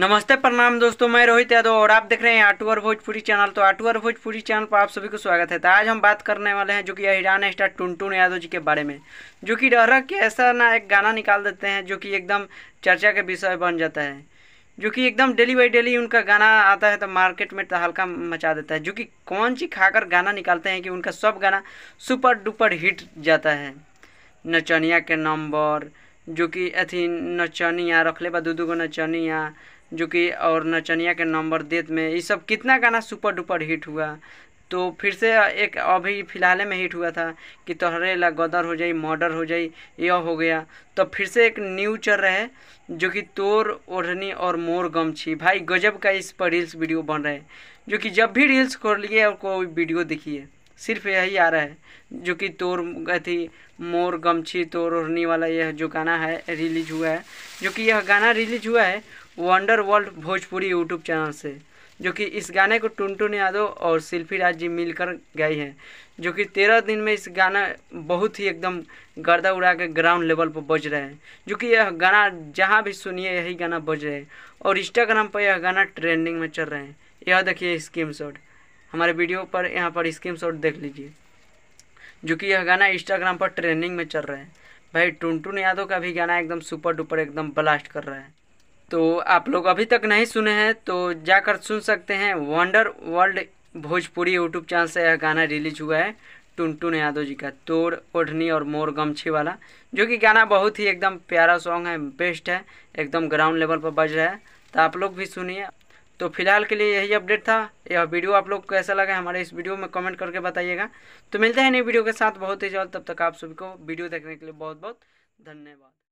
नमस्ते प्रणाम दोस्तों मैं रोहित यादव और आप देख रहे हैं आटूअर भोजपुरी चैनल तो आटूअर भोजपुरी चैनल पर आप सभी को स्वागत है तो आज हम बात करने वाले हैं जो कि हिरान स्टार टुनटुन यादव जी के बारे में जो कि डहरा के ऐसा ना एक गाना निकाल देते हैं जो कि एकदम चर्चा के विषय बन जाता है जो कि एकदम डेली बाई डेली उनका गाना आता है तो मार्केट में तो हल्का मचा देता है जो कि कौन सी खाकर गाना निकालते हैं कि उनका सब गाना सुपर डुपर हिट जाता है नचनिया के नंबर जो कि अथी नचनिया रखले बा दू दूगो नचनिया जो कि और नचनिया के नंबर देत में ये सब कितना गाना सुपर डुपर हिट हुआ तो फिर से एक अभी फिलहाल में हिट हुआ था कि तोहरे ला गदर हो जाई मर्डर हो जाई यह हो गया तो फिर से एक न्यू चल रहे जो कि तोर ओढ़नी और मोर गम छी भाई गजब का इस पर रील्स वीडियो बन रहे जो कि जब भी रील्स खोलिए और कोई वीडियो देखिए सिर्फ यही आ रहा है जो कि तोर अथी मोर गमछी तोर ओढ़नी वाला यह जो गाना है रिलीज हुआ है जो कि यह गाना रिलीज हुआ है Wonder World Bhojpuri YouTube channel से जो कि इस गाने को टुनटुन यादव और शिल्पी राज जी मिलकर गाई है जो कि तेरह दिन में इस गाना बहुत ही एकदम गर्दा उड़ा के ग्राउंड लेवल पर बज रहा है जो कि यह गाना जहाँ भी सुनिए यही गाना बज रहा है और इंस्टाग्राम पर यह गाना ट्रेंडिंग में चल रहे हैं यह देखिए स्क्रीन शॉट हमारे वीडियो पर यहाँ पर स्क्रीन शॉट देख लीजिए जो कि यह गाना इंस्टाग्राम पर ट्रेंडिंग में चल रहा है भाई टुनटुन यादव का भी गाना एकदम सुपर डुपर एकदम ब्लास्ट कर रहा है तो आप लोग अभी तक नहीं सुने हैं तो जाकर सुन सकते हैं Wonder World Bhojpuri YouTube channel से यह गाना रिलीज हुआ है टुनटुन यादव जी का तोड़ ओढ़नी और मोर गमछी वाला जो कि गाना बहुत ही एकदम प्यारा सॉन्ग है बेस्ट है एकदम ग्राउंड लेवल पर बज रहा है तो आप लोग भी सुनिए तो फिलहाल के लिए यही अपडेट था यह वीडियो आप लोग को कैसा लगा हमारे इस वीडियो में कमेंट करके बताइएगा तो मिलते हैं नई वीडियो के साथ बहुत ही जल्द तब तक आप सभी को वीडियो देखने के लिए बहुत बहुत धन्यवाद